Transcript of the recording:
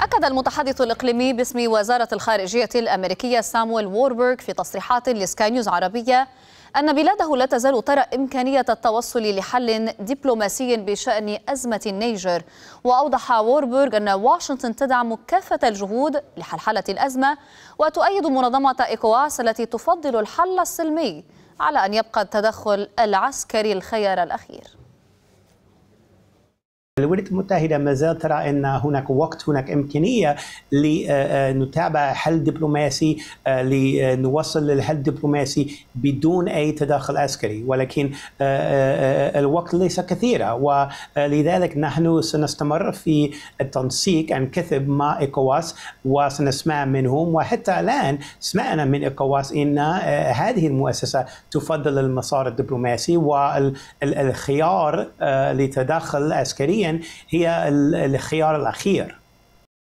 أكد المتحدث الإقليمي باسم وزارة الخارجية الأمريكية سامويل ووربرغ في تصريحات لسكاي نيوز عربية أن بلاده لا تزال ترى إمكانية التوصل لحل دبلوماسي بشأن أزمة النيجر وأوضح ووربرغ أن واشنطن تدعم كافة الجهود لحلحلة الأزمة وتؤيد منظمة إيكواس التي تفضل الحل السلمي على أن يبقى التدخل العسكري الخيار الأخير الولايات المتحدة ما زالت ترى أن هناك وقت هناك إمكانية لنتابع حل دبلوماسي آه، لنوصل للحل الدبلوماسي بدون أي تدخل عسكري ولكن آه، آه، الوقت ليس كثيرا ولذلك نحن سنستمر في التنسيق عن كثب مع إيكواس وسنسمع منهم وحتى الآن سمعنا من إيكواس أن هذه المؤسسة تفضل المسار الدبلوماسي والخيار لتدخل عسكريا هي الخيار الاخير